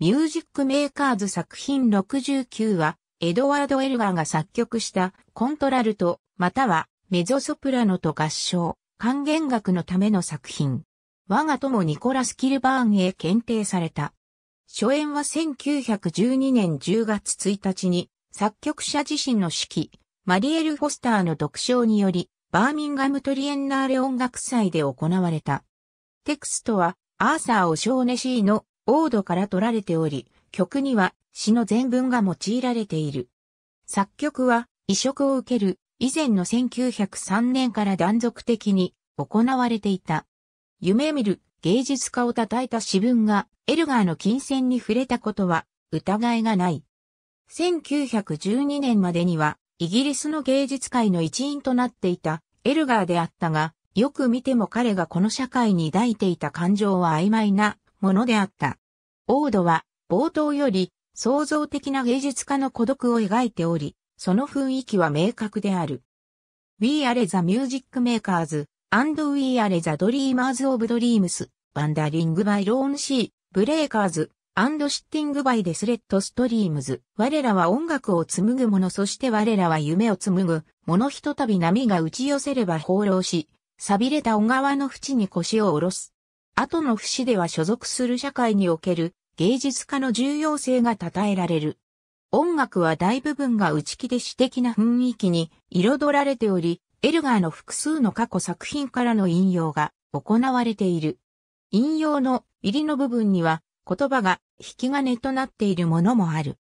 ミュージックメーカーズ作品69は、エドワード・エルガーが作曲したコントラルト、またはメゾソプラノと合唱、還元楽のための作品。我が友ニコラス・キルバーンへ検定された。初演は1912年10月1日に、作曲者自身の指揮、マリエル・フォスターの読唱により、バーミンガムトリエンナーレ音楽祭で行われた。テクストは、アーサー・オショーネシーのオードから取られており、曲には詩の全文が用いられている。作曲は移植を受ける以前の1903年から断続的に行われていた。夢見る芸術家を叩いた詩文がエルガーの金銭に触れたことは疑いがない。1912年までにはイギリスの芸術界の一員となっていたエルガーであったが、よく見ても彼がこの社会に抱いていた感情は曖昧なものであった。オードは冒頭より創造的な芸術家の孤独を描いており、その雰囲気は明確である。We are the music makers and we are the dreamers of dreams, wandering by lone sea, breakers, and sitting by the s h r e a d streams. 我らは音楽を紡ぐ者そして我らは夢を紡ぐ者ひとたび波が打ち寄せれば放浪し、錆びれた小川の淵に腰を下ろす。後の節では所属する社会における芸術家の重要性が称えられる。音楽は大部分が内気で詩的な雰囲気に彩られており、エルガーの複数の過去作品からの引用が行われている。引用の入りの部分には言葉が引き金となっているものもある。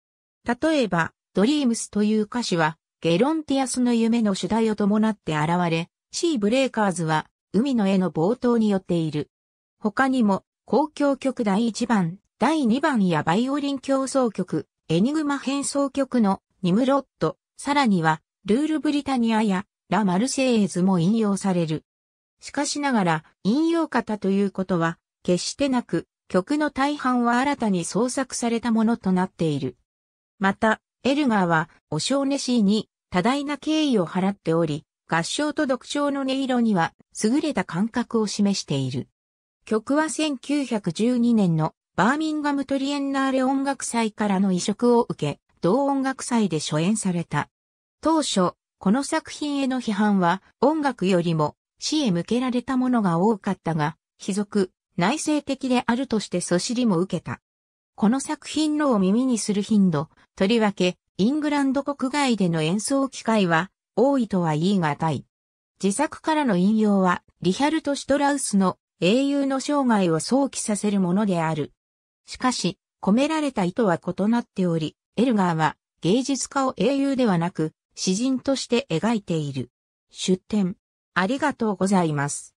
例えば、ドリームスという歌詞は、ゲロンティアスの夢の主題を伴って現れ、シーブレイカーズは海の絵の冒頭によっている。他にも、公共曲第1番、第2番やバイオリン競争曲、エニグマ変奏曲のニムロット、さらには、ルールブリタニアやラ・マルセイエズも引用される。しかしながら、引用型ということは、決してなく、曲の大半は新たに創作されたものとなっている。また、エルガーは、オショーネシーに多大な敬意を払っており、合唱と独唱の音色には優れた感覚を示している。曲は1912年のバーミンガムトリエンナーレ音楽祭からの移植を受け、同音楽祭で初演された。当初、この作品への批判は音楽よりも死へ向けられたものが多かったが、非俗、内省的であるとしてそしりも受けた。この作品のを耳にする頻度、とりわけ、イングランド国外での演奏機会は多いとは言い難い。自作からの引用は、リヒャルト・シトラウスの英雄の生涯を想起させるものである。しかし、込められた意図は異なっており、エルガーは芸術家を英雄ではなく、詩人として描いている。出展。ありがとうございます。